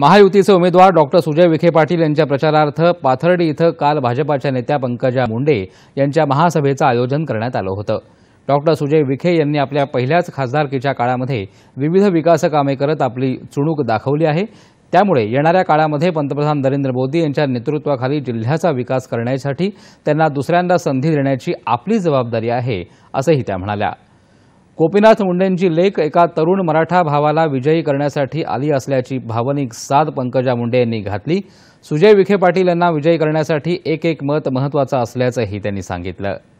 महायुतीचे उमेदवार डॉक्टर सुजय विखे पाटील यांच्या प्रचारार्थ पाथर्डी इथं काल भाजपाच्या नेत्या पंकजा मुंडे यांच्या महासभेचं आयोजन करण्यात आलं होतं डॉक्टर सुजय विखे यांनी आपल्या पहिल्याच खासदारकीच्या काळामध्ये विविध विकासकामे करत आपली चुणूक दाखवली आहे त्यामुळे येणाऱ्या काळामध्ये पंतप्रधान नरेंद्र मोदी यांच्या नेतृत्वाखाली जिल्ह्याचा विकास करण्यासाठी त्यांना दुसऱ्यांदा संधी देण्याची आपली जबाबदारी आहे असंही त्या म्हणाल्या गोपीनाथ मुंडेंची लेख एका तरुण मराठा भावाला विजयी करण्यासाठी आली असल्याची भावनिक साथ पंकजा मुंडे यांनी घातली सुजय विखे पाटील यांना विजयी करण्यासाठी एक एक मत महत्वाचं असल्याचंही त्यांनी सांगितलं